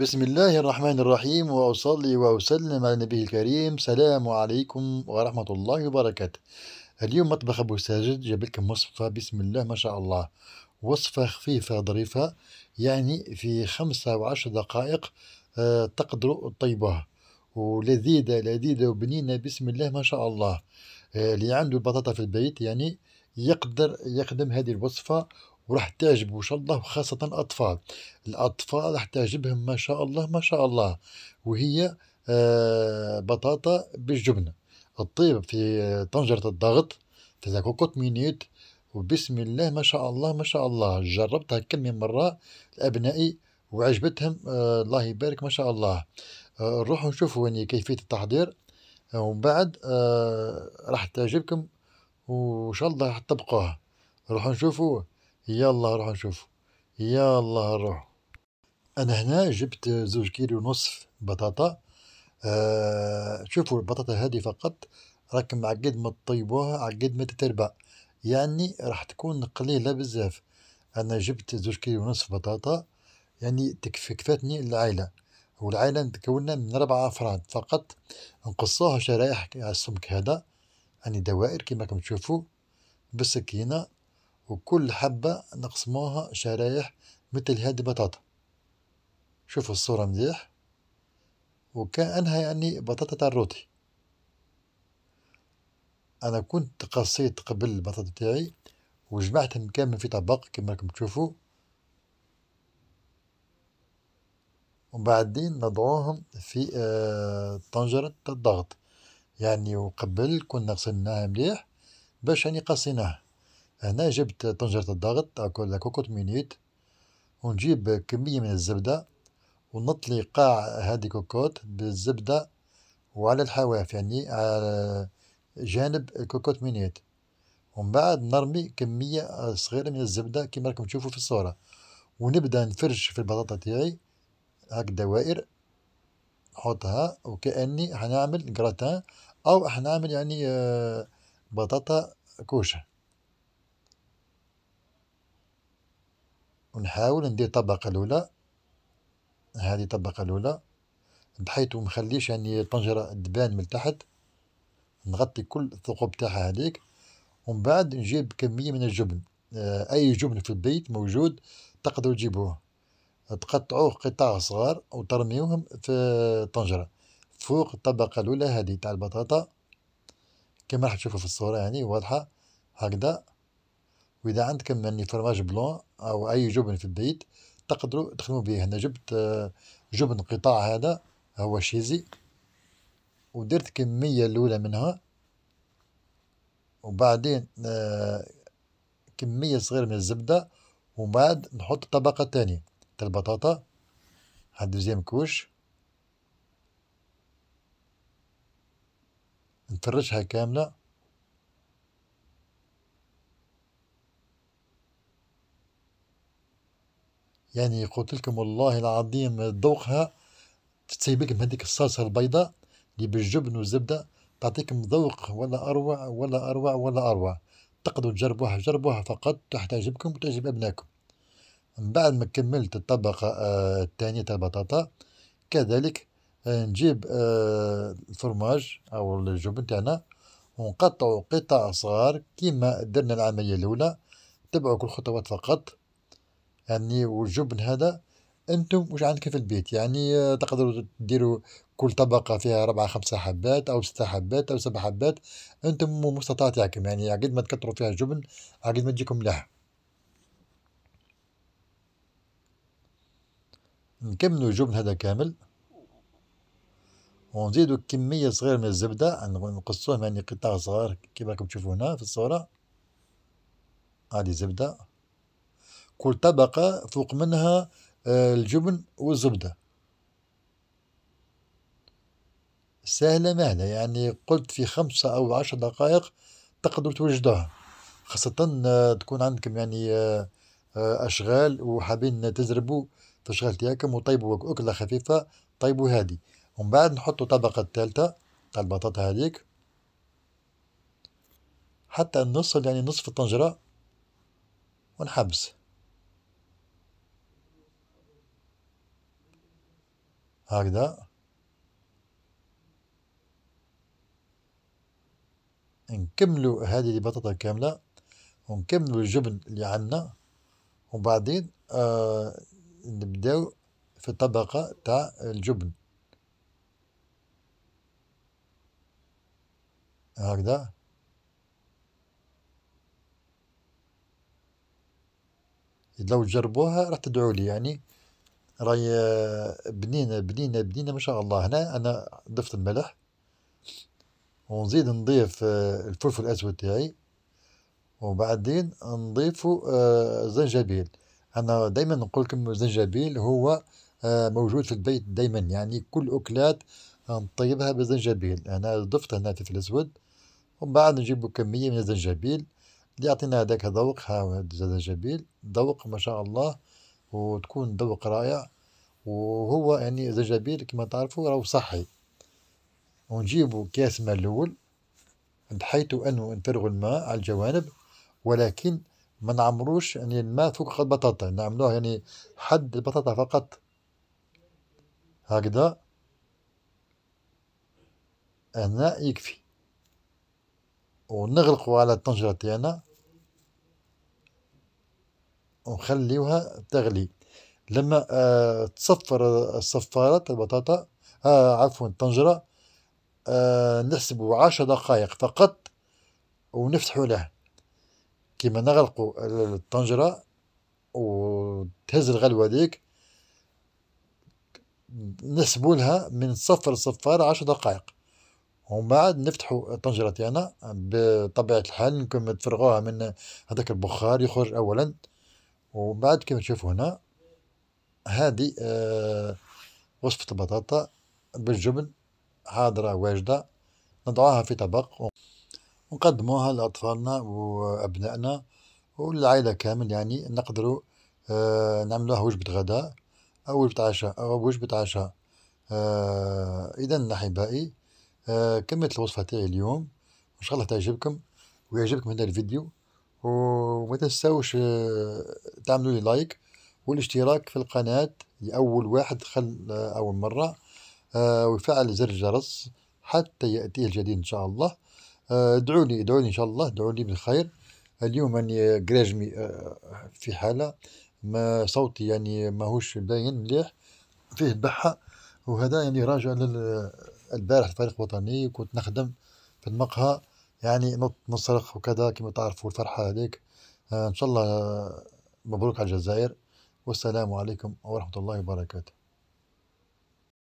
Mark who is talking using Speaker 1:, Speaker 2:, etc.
Speaker 1: بسم الله الرحمن الرحيم وأصلي وأسلم على النبي الكريم سلام عليكم ورحمة الله وبركاته اليوم مطبخ أبو ساجد جاب لكم وصفة بسم الله ما شاء الله وصفة خفيفة ظريفة يعني في خمسة وعشر دقائق آه، تقدروا تطيبوها ولذيذة لذيذة وبنينة بسم الله ما شاء الله آه، اللي عنده البطاطا في البيت يعني يقدر يخدم هذه الوصفة وراح تعجبوا ان شاء الله وخاصه الاطفال الاطفال راح تعجبهم ما شاء الله ما شاء الله وهي آه، بطاطا بالجبنه تطيب في آه، طنجره الضغط في كوكوت مينيت وبسم الله ما شاء الله ما شاء الله جربتها كم من مره لابنائي وعجبتهم آه، الله يبارك ما شاء الله آه نروحوا نشوفوا يعني كيفيه التحضير ومن بعد راح تعجبكم وان شاء الله راح تطبقوها روحوا نشوفوه يلا نروح نشوفو يلا نروح انا هنا جبت زوج كيلو ونصف بطاطا آه شوفوا البطاطا هذه فقط راكم عقد ما تطيبوها عقد ما تتربى يعني راح تكون قليله بزاف انا جبت زوج كيلو ونصف بطاطا يعني تكفي كفاتني العائله والعائله متكونه من اربعه افراد فقط نقصوها شرائح على السمك هذا يعني دوائر كما راكم تشوفوا بالسكينه وكل حبة نقسموها شرايح مثل هذه البطاطا شوفوا الصورة مليح وكأنها يعني بطاطا الروتي أنا كنت قصيت قبل البطاطا تاعي وجمعتهم كامل في طبق كما راكم تشوفوا وبعدين نضعوهم في آه، طنجرة الضغط يعني وقبل كنا غسلناها مليح باش يعني قصيناها هنا جبت طنجرة الضغط أكل لا كوكوت مينيت ونجيب كمية من الزبدة ونطلي قاع هذه كوكوت بالزبدة وعلى الحواف يعني على جانب الكوكوت مينيت ومن بعد نرمي كمية صغيرة من الزبدة كما راكم تشوفوا في الصورة ونبدأ نفرش في البطاطا تاعي هاك دوائر نحطها وكأني حنعمل جراتان أو حنعمل يعني آه، بطاطا كوشة ونحاول ندير طبقة الأولى هذه الطبقة الأولى بحيث نخليش يعني الطنجرة تبان من تحت نغطي كل الثقوب تاعها هذيك ومن بعد نجيب كمية من الجبن آه، أي جبن في البيت موجود تقدروا تجيبوه تقطعوه قطع صغار وترميوهم في الطنجرة فوق الطبقة الأولى هذه تاع البطاطا كما راح تشوفوا في الصورة يعني واضحة هكذا واذا عندكم مني فرماج بلون او اي جبن في البيت تقدروا تخدموا به هنا جبت آه، جبن قطاع هذا هو شيزي ودرت كمية الأولى منها وبعدين آه، كمية صغيرة من الزبدة وبعد نحط طبقة تانية تاع البطاطا هادوزيام كوش نفرشها كاملة يعني قلت لكم والله العظيم ذوقها تسيب لكم هذيك الصلصه البيضاء اللي بالجبن والزبده تعطيكم ذوق ولا اروع ولا اروع ولا اروع تقدروا تجربوها جربوها فقط تحتاجبكم تعجبكم وتعجب ابنائكم من بعد ما كملت الطبقه آه، الثانيه تاع البطاطا كذلك آه، نجيب آه، الفرماج او الجبن تاعنا ونقطعوا قطع صغار كيما درنا العمليه الاولى تبعوا كل خطوات فقط يعني والجبن هذا انتم واش عندك في البيت يعني آه، تقدروا تديروا كل طبقة فيها ربعة خمسة حبات أو ستة حبات أو سبع حبات أنتم مستطاع تاعكم يعني عقد ما تكتروا فيها الجبن عقد ما تجيكم لها نكملوا الجبن هذا كامل ونزيدوا كمية صغيرة من الزبدة نقصوها يعني قطع صغار كيما راكم تشوفوا هنا في الصورة هذه زبدة كل طبقة فوق منها آه، الجبن والزبدة سهلة مهلة يعني قلت في خمسة أو عشر دقائق تقدروا توجدوها خاصة آه، تكون عندكم يعني آه، أشغال وحابين تجربوا تشغل تاعكم وطيبوا أكلة خفيفة طيبوا هذه ومن بعد نحطوا الطبقة الثالثة تاع البطاطا هذيك حتى نوصل يعني نصف الطنجرة ونحبس هكذا نكملوا هذه البطاطا كامله ونكملوا الجبن اللي عندنا وبعدين آه نبداو في الطبقه تاع الجبن هكذا لو تجربوها راح تدعوا لي يعني راي بنينه آه، بنينه بنينه ما شاء الله هنا انا ضفت الملح ونزيد نضيف آه، الفلفل الاسود تاعي وبعدين نضيفو آه، الزنجبيل انا دائما نقول لكم الزنجبيل هو موجود في البيت دائما يعني كل اكلات نطيبها بالزنجبيل انا ضفت هنا في الأسود ومن بعد نجيبو كميه من الزنجبيل اللي يعطينا هذاك ذوق ها الزنجبيل ذوق ما شاء الله وتكون ذوق رائع وهو يعني زجبيل كما تعرفوا راهو صحي ونجيبوا كاس ماء الاول بحيث انه نفرغوا الماء على الجوانب ولكن ما نعمروش يعني الماء فوق البطاطا نعملوه يعني حد البطاطا فقط هكذا هنا يكفي ونغلقوا على الطنجره تاعنا ونخليوها تغلي لما آه تصفر الصفارة البطاطا آه عفوا الطنجرة آه نحسبوا عشر دقائق فقط ونفتحوا له كيما نغلقوا الطنجرة وتهز الغلوة ديك نحسبوا لها من صفر صفارة عشر دقائق ومن بعد نفتحوا الطنجرة تاعنا بطبيعة الحال نكون تفرغوها من هذاك البخار يخرج أولا وبعد كما تشوفوا هنا هذه آه وصفة البطاطا بالجبن حاضرة واجدة نضعها في طبق ونقدموها لأطفالنا وأبنائنا والعائلة كامل يعني نقدروا آه نعملوها وجبة غداء أو وجبة عشاء أو وجبة عشاء آه إذا أحبائي آه كملت الوصفة تاعي اليوم إن شاء الله تعجبكم ويعجبكم هذا الفيديو وما تنساوش تعملوا لي لايك والاشتراك في القناة لأول واحد دخل أول مرة آه، ويفعل زر الجرس حتى يأتيه الجديد إن شاء الله ادعوني آه، ادعوني إن شاء الله ادعوني بالخير اليوم راني قراجمي آه، في حالة ما صوتي يعني ماهوش باين مليح فيه بحة وهذا يعني راجع للبارح الفريق الوطني كنت نخدم في المقهى يعني نط نصرخ وكذا كما تعرفوا الفرحة هذيك آه، إن شاء الله آه، مبروك على الجزائر والسلام عليكم ورحمة الله وبركاته